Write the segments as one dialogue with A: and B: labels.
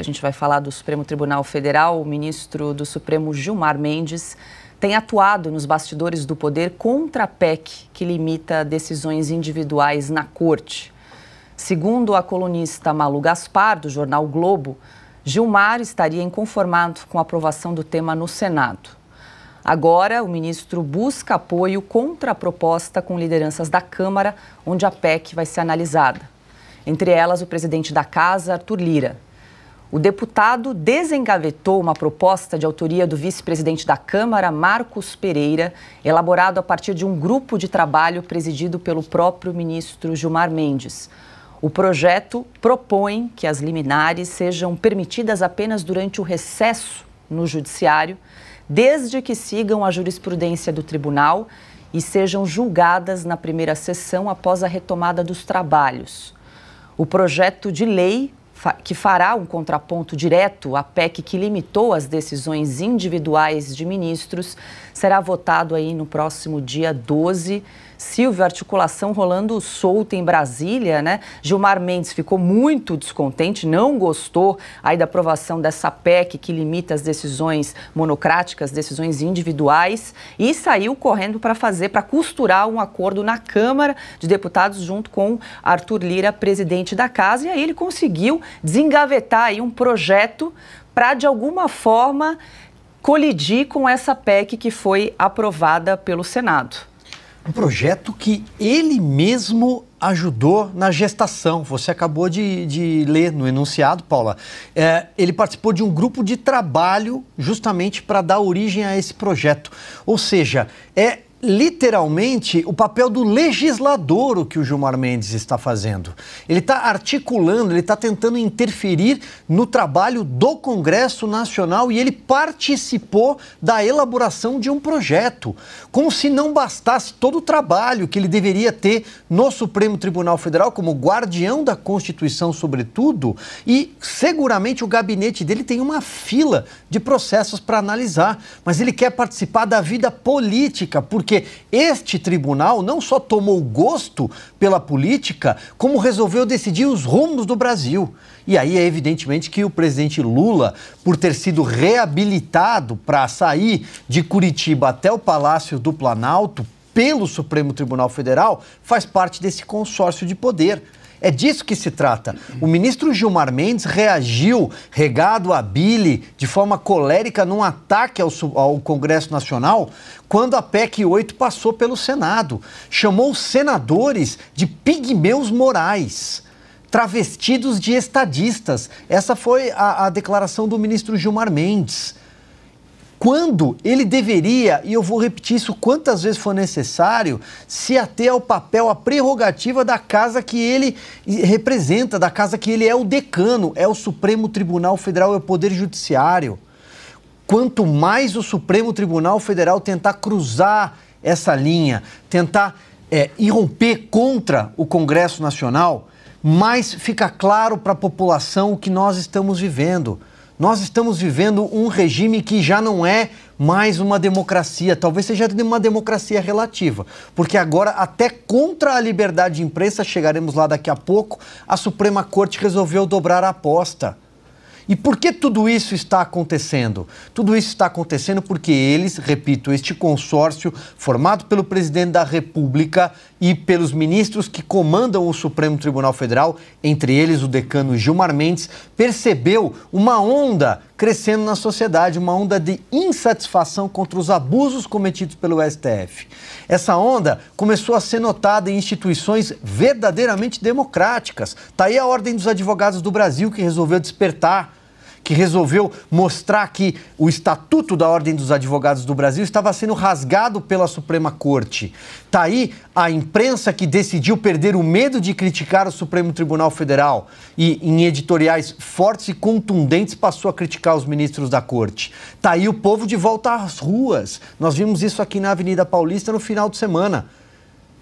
A: a gente vai falar do Supremo Tribunal Federal, o ministro do Supremo Gilmar Mendes tem atuado nos bastidores do poder contra a PEC, que limita decisões individuais na corte. Segundo a colunista Malu Gaspar, do jornal Globo, Gilmar estaria inconformado com a aprovação do tema no Senado. Agora, o ministro busca apoio contra a proposta com lideranças da Câmara, onde a PEC vai ser analisada. Entre elas, o presidente da Casa, Arthur Lira. O deputado desengavetou uma proposta de autoria do vice-presidente da Câmara, Marcos Pereira, elaborado a partir de um grupo de trabalho presidido pelo próprio ministro Gilmar Mendes. O projeto propõe que as liminares sejam permitidas apenas durante o recesso no judiciário, desde que sigam a jurisprudência do tribunal e sejam julgadas na primeira sessão após a retomada dos trabalhos. O projeto de lei que fará um contraponto direto à PEC que limitou as decisões individuais de ministros, será votado aí no próximo dia 12 de Silvio, articulação rolando solta em Brasília, né? Gilmar Mendes ficou muito descontente, não gostou aí da aprovação dessa PEC que limita as decisões monocráticas, decisões individuais, e saiu correndo para fazer, para costurar um acordo na Câmara de Deputados junto com Arthur Lira, presidente da casa, e aí ele conseguiu desengavetar aí um projeto para de alguma forma colidir com essa PEC que foi aprovada pelo Senado
B: um projeto que ele mesmo ajudou na gestação. Você acabou de, de ler no enunciado, Paula. É, ele participou de um grupo de trabalho justamente para dar origem a esse projeto. Ou seja, é literalmente o papel do legislador o que o Gilmar Mendes está fazendo. Ele está articulando, ele está tentando interferir no trabalho do Congresso Nacional e ele participou da elaboração de um projeto. Como se não bastasse todo o trabalho que ele deveria ter no Supremo Tribunal Federal, como guardião da Constituição, sobretudo, e seguramente o gabinete dele tem uma fila de processos para analisar, mas ele quer participar da vida política, porque porque este tribunal não só tomou gosto pela política, como resolveu decidir os rumos do Brasil. E aí é evidentemente que o presidente Lula, por ter sido reabilitado para sair de Curitiba até o Palácio do Planalto pelo Supremo Tribunal Federal, faz parte desse consórcio de poder. É disso que se trata. O ministro Gilmar Mendes reagiu, regado a bile, de forma colérica, num ataque ao, ao Congresso Nacional, quando a PEC 8 passou pelo Senado. Chamou os senadores de pigmeus morais travestidos de estadistas. Essa foi a, a, declaração do ministro Gilmar Mendes quando ele deveria, e eu vou repetir isso quantas vezes for necessário, se ater ao papel, à prerrogativa da casa que ele representa, da casa que ele é o decano, é o Supremo Tribunal Federal, é o Poder Judiciário. Quanto mais o Supremo Tribunal Federal tentar cruzar essa linha, tentar é, irromper contra o Congresso Nacional, mais fica claro para a população o que nós estamos vivendo nós estamos vivendo um regime que já não é mais uma democracia, talvez seja uma democracia relativa, porque agora, até contra a liberdade de imprensa, chegaremos lá daqui a pouco, a Suprema Corte resolveu dobrar a aposta. E por que tudo isso está acontecendo? Tudo isso está acontecendo porque eles, repito, este consórcio formado pelo presidente da República e pelos ministros que comandam o Supremo Tribunal Federal, entre eles o decano Gilmar Mendes, percebeu uma onda crescendo na sociedade, uma onda de insatisfação contra os abusos cometidos pelo STF. Essa onda começou a ser notada em instituições verdadeiramente democráticas. Está aí a Ordem dos Advogados do Brasil, que resolveu despertar que resolveu mostrar que o Estatuto da Ordem dos Advogados do Brasil estava sendo rasgado pela Suprema Corte. Está aí a imprensa que decidiu perder o medo de criticar o Supremo Tribunal Federal e, em editoriais fortes e contundentes, passou a criticar os ministros da Corte. Está aí o povo de volta às ruas. Nós vimos isso aqui na Avenida Paulista no final de semana.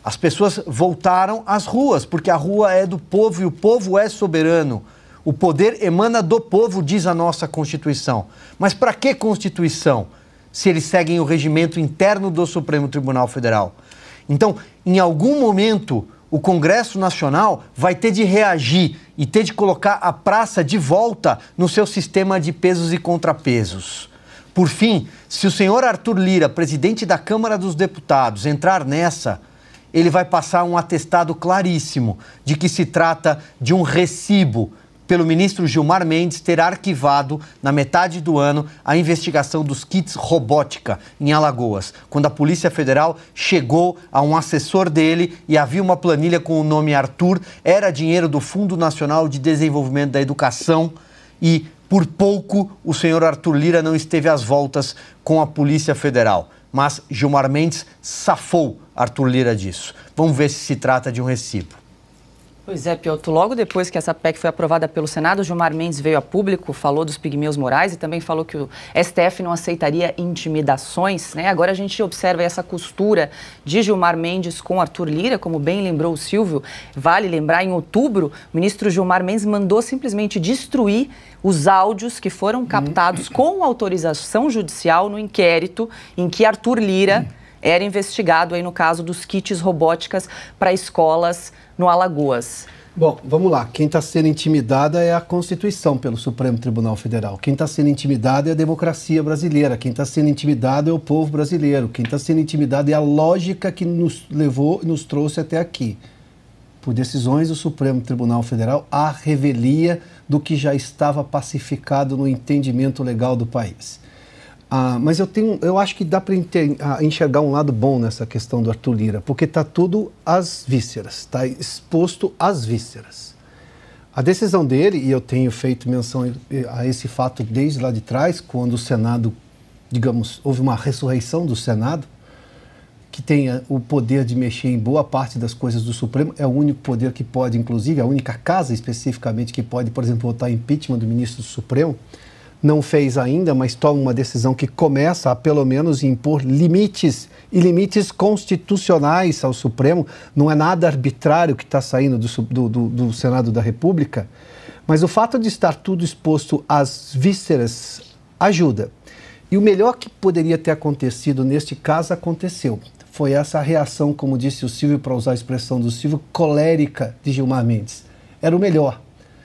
B: As pessoas voltaram às ruas, porque a rua é do povo e o povo é soberano. O poder emana do povo, diz a nossa Constituição. Mas para que Constituição? Se eles seguem o regimento interno do Supremo Tribunal Federal. Então, em algum momento, o Congresso Nacional vai ter de reagir e ter de colocar a praça de volta no seu sistema de pesos e contrapesos. Por fim, se o senhor Arthur Lira, presidente da Câmara dos Deputados, entrar nessa, ele vai passar um atestado claríssimo de que se trata de um recibo pelo ministro Gilmar Mendes ter arquivado, na metade do ano, a investigação dos kits robótica em Alagoas, quando a Polícia Federal chegou a um assessor dele e havia uma planilha com o nome Arthur, era dinheiro do Fundo Nacional de Desenvolvimento da Educação e, por pouco, o senhor Arthur Lira não esteve às voltas com a Polícia Federal mas Gilmar Mendes safou Arthur Lira disso. Vamos ver se se trata de um recibo.
A: Pois é, Logo depois que essa PEC foi aprovada pelo Senado, Gilmar Mendes veio a público, falou dos pigmeus morais e também falou que o STF não aceitaria intimidações. Né? Agora a gente observa essa costura de Gilmar Mendes com Arthur Lira, como bem lembrou o Silvio. Vale lembrar, em outubro, o ministro Gilmar Mendes mandou simplesmente destruir os áudios que foram captados hum. com autorização judicial no inquérito em que Arthur Lira. Hum era investigado aí no caso dos kits robóticas para escolas no Alagoas.
C: Bom, vamos lá. Quem está sendo intimidada é a Constituição pelo Supremo Tribunal Federal. Quem está sendo intimidado é a democracia brasileira. Quem está sendo intimidado é o povo brasileiro. Quem está sendo intimidado é a lógica que nos levou, e nos trouxe até aqui. Por decisões do Supremo Tribunal Federal, a revelia do que já estava pacificado no entendimento legal do país. Ah, mas eu tenho, eu acho que dá para enxergar um lado bom nessa questão do Arthur Lira, porque está tudo às vísceras, está exposto às vísceras. A decisão dele, e eu tenho feito menção a esse fato desde lá de trás, quando o Senado, digamos, houve uma ressurreição do Senado, que tem o poder de mexer em boa parte das coisas do Supremo, é o único poder que pode, inclusive, a única casa especificamente que pode, por exemplo, votar impeachment do ministro do Supremo não fez ainda, mas toma uma decisão que começa a, pelo menos, impor limites e limites constitucionais ao Supremo. Não é nada arbitrário que está saindo do, do, do, Senado da República, mas o fato de estar tudo exposto às vísceras ajuda. E o melhor que poderia ter acontecido neste caso aconteceu. Foi essa reação, como disse o Silvio, para usar a expressão do Silvio, colérica de Gilmar Mendes. Era o melhor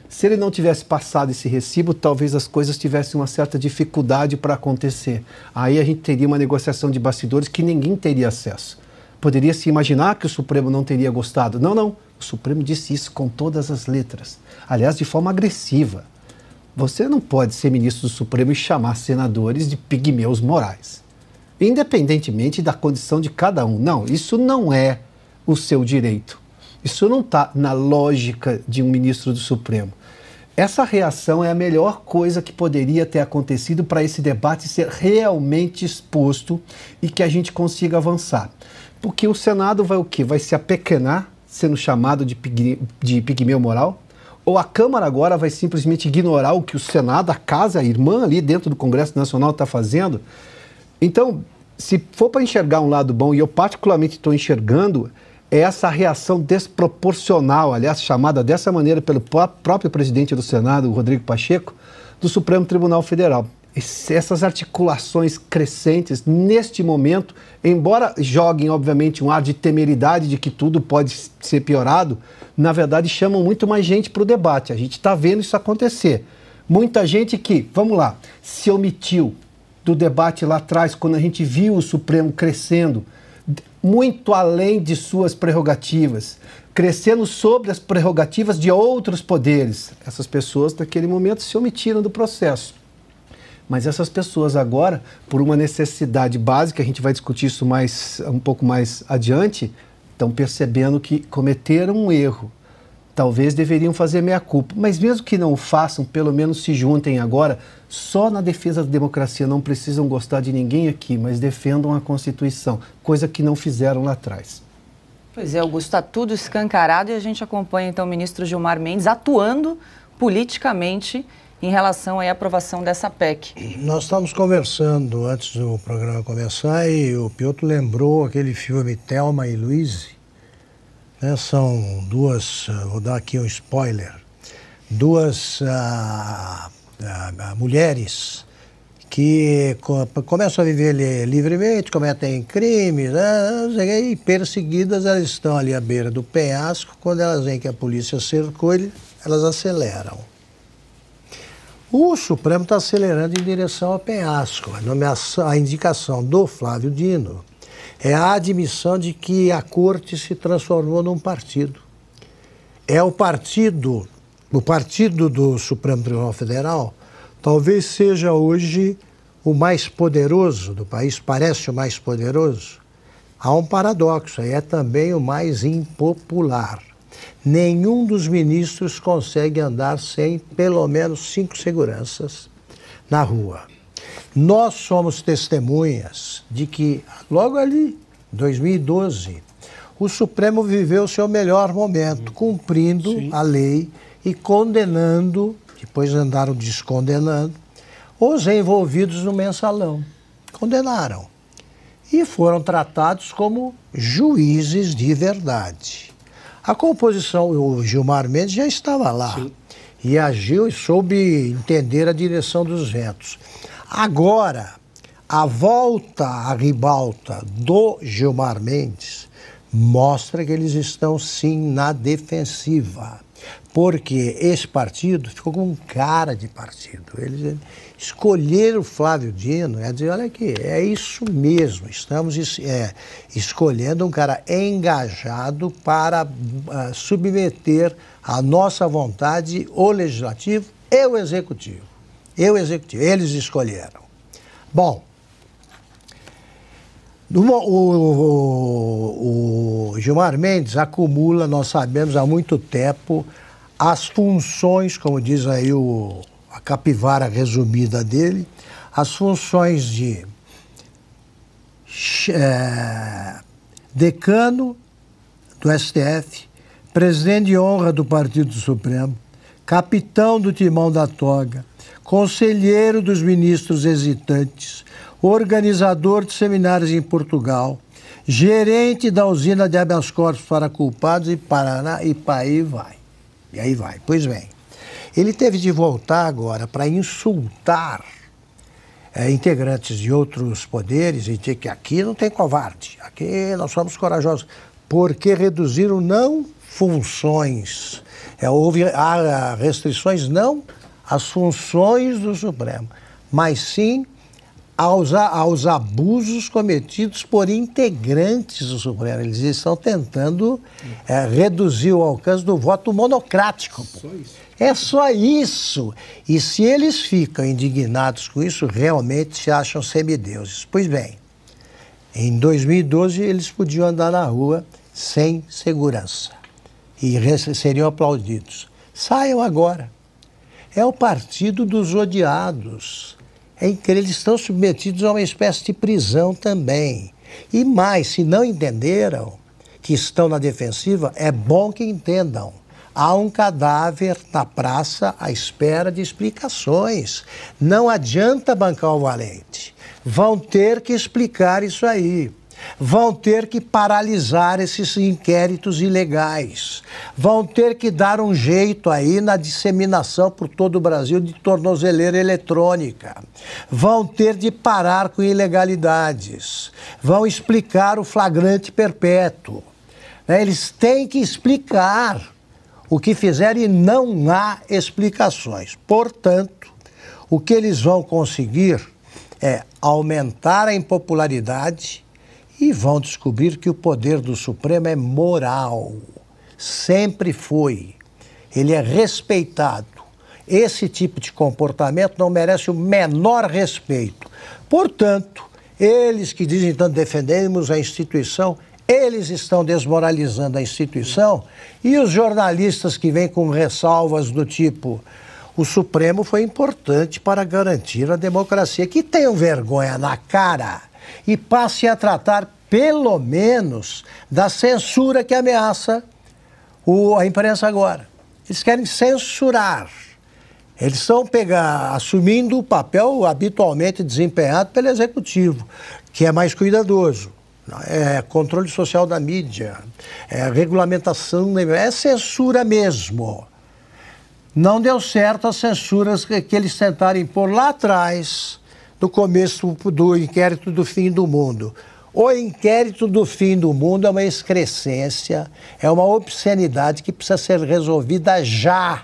C: se ele não tivesse passado esse recibo, talvez as coisas tivessem uma certa dificuldade para acontecer. Aí a gente teria uma negociação de bastidores que ninguém teria acesso. Poderia se imaginar que o Supremo não teria gostado. Não, não. O Supremo disse isso com todas as letras. Aliás, de forma agressiva. Você não pode ser ministro do Supremo e chamar senadores de pigmeus morais. Independentemente da condição de cada um. Não, isso não é o seu direito. Isso não está na lógica de um ministro do Supremo. Essa reação é a melhor coisa que poderia ter acontecido para esse debate ser realmente exposto e que a gente consiga avançar. Porque o Senado vai o quê? Vai se apequenar, sendo chamado de, pig... de pigmeu moral? Ou a Câmara agora vai simplesmente ignorar o que o Senado, a casa, a irmã ali dentro do Congresso Nacional está fazendo? Então, se for para enxergar um lado bom, e eu particularmente estou enxergando, é essa reação desproporcional, aliás, chamada dessa maneira pelo próprio presidente do Senado, Rodrigo Pacheco, do Supremo Tribunal Federal. Essas articulações crescentes, neste momento, embora joguem, obviamente, um ar de temeridade de que tudo pode ser piorado, na verdade chamam muito mais gente para o debate. A gente está vendo isso acontecer. Muita gente que, vamos lá, se omitiu do debate lá atrás, quando a gente viu o Supremo crescendo, muito além de suas prerrogativas, crescendo sobre as prerrogativas de outros poderes. Essas pessoas, naquele momento, se omitiram do processo. Mas essas pessoas agora, por uma necessidade básica, a gente vai discutir isso mais um pouco mais adiante, estão percebendo que cometeram um erro talvez deveriam fazer meia culpa. Mas mesmo que não o façam, pelo menos se juntem agora. Só na defesa da democracia não precisam gostar de ninguém aqui, mas defendam a Constituição, coisa que não fizeram lá atrás.
A: Pois é, Augusto, está tudo escancarado e a gente acompanha então o ministro Gilmar Mendes atuando politicamente em relação à aprovação dessa PEC.
D: Nós estávamos conversando antes do programa começar e o Piotr lembrou aquele filme Thelma e Luiz, né? São duas, ah, vou dar aqui um spoiler, duas ah, ah, ah mulheres que começam a viver livremente, cometem crimes, né? e perseguidas, elas estão ali à beira do penhasco, quando elas veem que a polícia cercou, elas aceleram. O Supremo está acelerando em direção ao penhasco. A, nomeação, a indicação do Flávio Dino é a admissão de que a corte se transformou num partido. É o partido, o partido do Supremo Tribunal Federal, talvez seja hoje o mais poderoso do país, parece o mais poderoso. Há um paradoxo, é também o mais impopular. Nenhum dos ministros consegue andar sem pelo menos cinco seguranças na rua. Nós somos testemunhas de que, logo ali, 2012, o Supremo viveu o seu melhor momento, uhum. cumprindo Sim. a lei e condenando, depois andaram descondenando, os envolvidos no mensalão. Condenaram. E foram tratados como juízes de verdade. A composição, o Gilmar Mendes já estava lá. Sim e agiu e soube entender a direção dos ventos. Agora, a volta à ribalta do Gilmar Mendes mostra que eles estão sim na defensiva. Porque esse partido ficou com cara de partido. Eles escolheram o Flávio Dino é dizer: olha aqui, é isso mesmo, estamos é, escolhendo um cara engajado para uh, submeter a nossa vontade, o legislativo e o executivo. Eu executivo, eles escolheram. Bom, o, o, o, Gilmar Mendes acumula, nós sabemos há muito tempo, as funções, como diz aí o, a capivara resumida dele, as funções de é, decano do STF, presidente de honra do Partido Supremo, capitão do timão da toga, conselheiro dos ministros hesitantes, organizador de seminários em Portugal, gerente da usina de habeas corpus para culpados em Paraná e aí vai. E aí vai. Pois bem, ele teve de voltar agora para insultar é, integrantes de outros poderes e dizer que aqui não tem covarde, aqui nós somos corajosos, porque reduziram não funções. É, houve há restrições não às funções do Supremo, mas sim aos, aos abusos cometidos por integrantes do Supremo. Eles estão tentando é, reduzir o alcance do voto monocrático. Só é só isso. E se eles ficam indignados com isso, realmente se acham semideuses. Pois bem, em 2012 eles podiam andar na rua sem segurança e seriam aplaudidos. Saiam agora. É o partido dos odiados. É que eles estão submetidos a uma espécie de prisão também. E mais, se não entenderam que estão na defensiva, é bom que entendam. Há um cadáver na praça à espera de explicações. Não adianta bancar o valente. Vão ter que explicar isso aí vão ter que paralisar esses inquéritos ilegais, vão ter que dar um jeito aí na disseminação por todo o Brasil de tornozeleira eletrônica, vão ter de parar com ilegalidades, vão explicar o flagrante perpétuo. Né, eles têm que explicar o que fizeram e não há explicações. Portanto, o que eles vão conseguir é aumentar a impopularidade e vão descobrir que o poder do Supremo é moral. Sempre foi. Ele é respeitado. Esse tipo de comportamento não merece o menor respeito. Portanto, eles que dizem então defendemos a instituição, eles estão desmoralizando a instituição e os jornalistas que vêm com ressalvas do tipo o Supremo foi importante para garantir a democracia, que tenham vergonha na cara e passe a tratar, pelo menos, da censura que ameaça o, a imprensa agora. Eles querem censurar. Eles estão pegar, assumindo o papel habitualmente desempenhado pelo executivo, que é mais cuidadoso. É controle social da mídia, é regulamentação, é censura mesmo. Não deu certo as censuras que, que eles tentaram impor lá atrás do começo do inquérito do fim do mundo. O inquérito do fim do mundo é uma excrescência, é uma obscenidade que precisa ser resolvida já.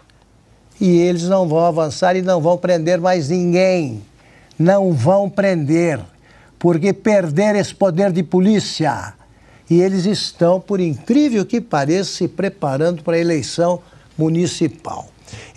D: E eles não vão avançar e não vão prender mais ninguém. Não vão prender, porque perder esse poder de polícia. E eles estão, por incrível que pareça, se preparando para a eleição municipal.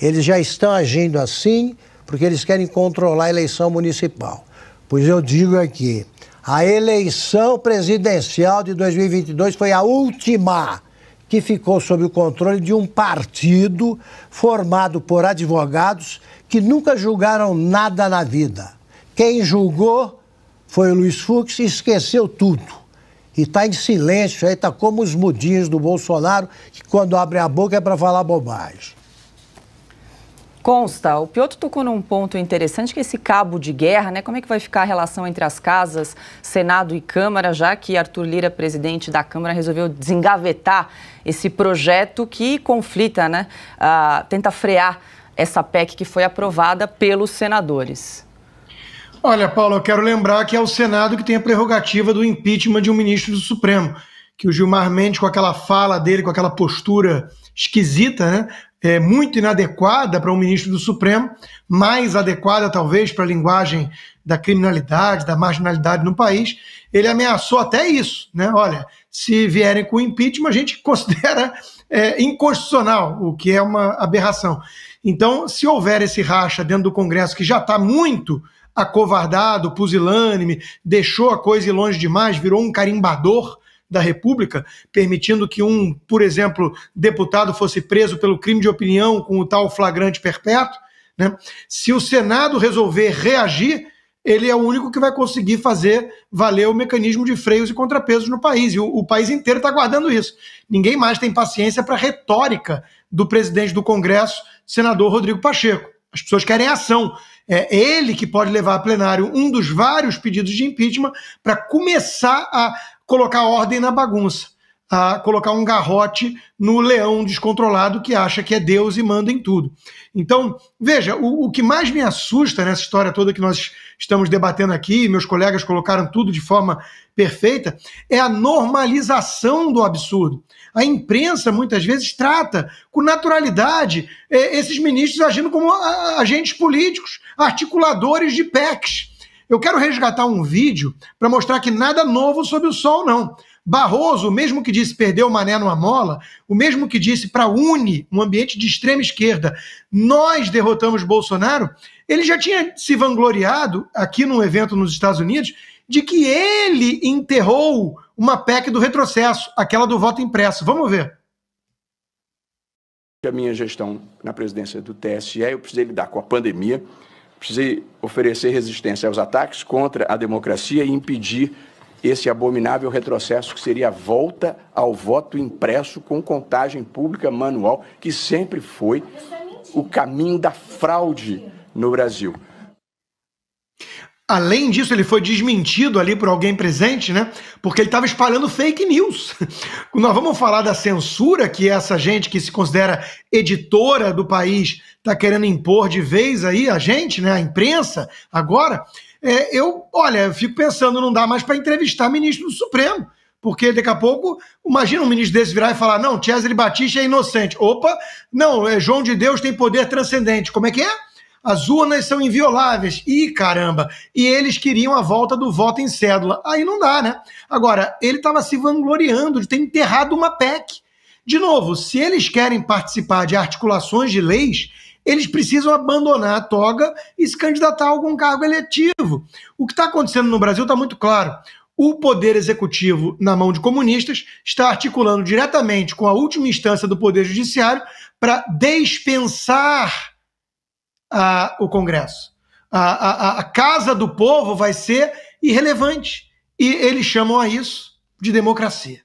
D: Eles já estão agindo assim porque eles querem controlar a eleição municipal. Pois eu digo aqui, a eleição presidencial de 2022 foi a última que ficou sob o controle de um partido formado por advogados que nunca julgaram nada na vida. Quem julgou foi o Luiz Fux e esqueceu tudo. E está em silêncio, aí está como os mudinhos do Bolsonaro, que quando abre a boca é para falar bobagem.
A: Consta, o Piotr tocou num ponto interessante que é esse cabo de guerra, né? Como é que vai ficar a relação entre as casas, Senado e Câmara, já que Arthur Lira, presidente da Câmara, resolveu desengavetar esse projeto que conflita, né? Ah, tenta frear essa PEC que foi aprovada pelos senadores.
E: Olha, Paulo, eu quero lembrar que é o Senado que tem a prerrogativa do impeachment de um ministro do Supremo, que o Gilmar Mendes, com aquela fala dele, com aquela postura esquisita, né, é, muito inadequada para um ministro do Supremo, mais adequada talvez para a linguagem da criminalidade, da marginalidade no país, ele ameaçou até isso, né? Olha, se vierem com impeachment, a gente considera é, inconstitucional, o que é uma aberração. Então, se houver esse racha dentro do Congresso que já está muito acovardado, pusilânime, deixou a coisa ir longe demais, virou um carimbador da República, permitindo que um, por exemplo, deputado fosse preso pelo crime de opinião com o tal flagrante perpétuo. Né? Se o Senado resolver reagir, ele é o único que vai conseguir fazer valer o mecanismo de freios e contrapesos no país. E o, o país inteiro está aguardando isso. Ninguém mais tem paciência para a retórica do presidente do Congresso, senador Rodrigo Pacheco. As pessoas querem ação. É ele que pode levar a plenário um dos vários pedidos de impeachment para começar a colocar ordem na bagunça, a tá? colocar um garrote no leão descontrolado que acha que é Deus e manda em tudo. Então, veja, o, o que mais me assusta nessa história toda que nós estamos debatendo aqui, meus colegas colocaram tudo de forma perfeita, é a normalização do absurdo. A imprensa, muitas vezes, trata com naturalidade eh, esses ministros agindo como agentes políticos, articuladores de PECs. Eu quero resgatar um vídeo para mostrar que nada novo sob o sol, não. Barroso, o mesmo que disse perdeu o mané numa mola, o mesmo que disse para a Uni, um ambiente de extrema esquerda, nós derrotamos Bolsonaro, ele já tinha se vangloriado aqui num evento nos Estados Unidos de que ele enterrou uma PEC do retrocesso, aquela do voto impresso. Vamos ver.
B: A minha gestão na presidência do TSE, eu precisei lidar com a pandemia, precisei oferecer resistência aos ataques contra a democracia e impedir esse abominável retrocesso que seria a volta ao voto impresso com contagem pública manual, que sempre foi é o caminho da fraude no Brasil.
E: Além disso, ele foi desmentido ali por alguém presente, né? Porque ele estava espalhando fake news. Nós vamos falar da censura que essa gente que se considera editora do país está querendo impor de vez aí a gente, né? A imprensa agora. É, eu, olha, eu fico pensando, não dá mais para entrevistar ministro do Supremo. Porque daqui a pouco, imagina um ministro desse virar e falar: não, Cesare Batista é inocente. Opa, não, é João de Deus tem poder transcendente. Como é que é? as urnas são invioláveis. Ih, caramba! E eles queriam a volta do voto em cédula. Aí não dá, né? Agora, ele estava se vangloriando de ter enterrado uma PEC. De novo, se eles querem participar de articulações de leis, eles precisam abandonar a toga e se candidatar a algum cargo eletivo. O que está acontecendo no Brasil está muito claro. O poder executivo, na mão de comunistas, está articulando diretamente com a última instância do poder judiciário para dispensar o Congresso. A, a, a casa do povo vai ser irrelevante. E eles chamam a isso de democracia.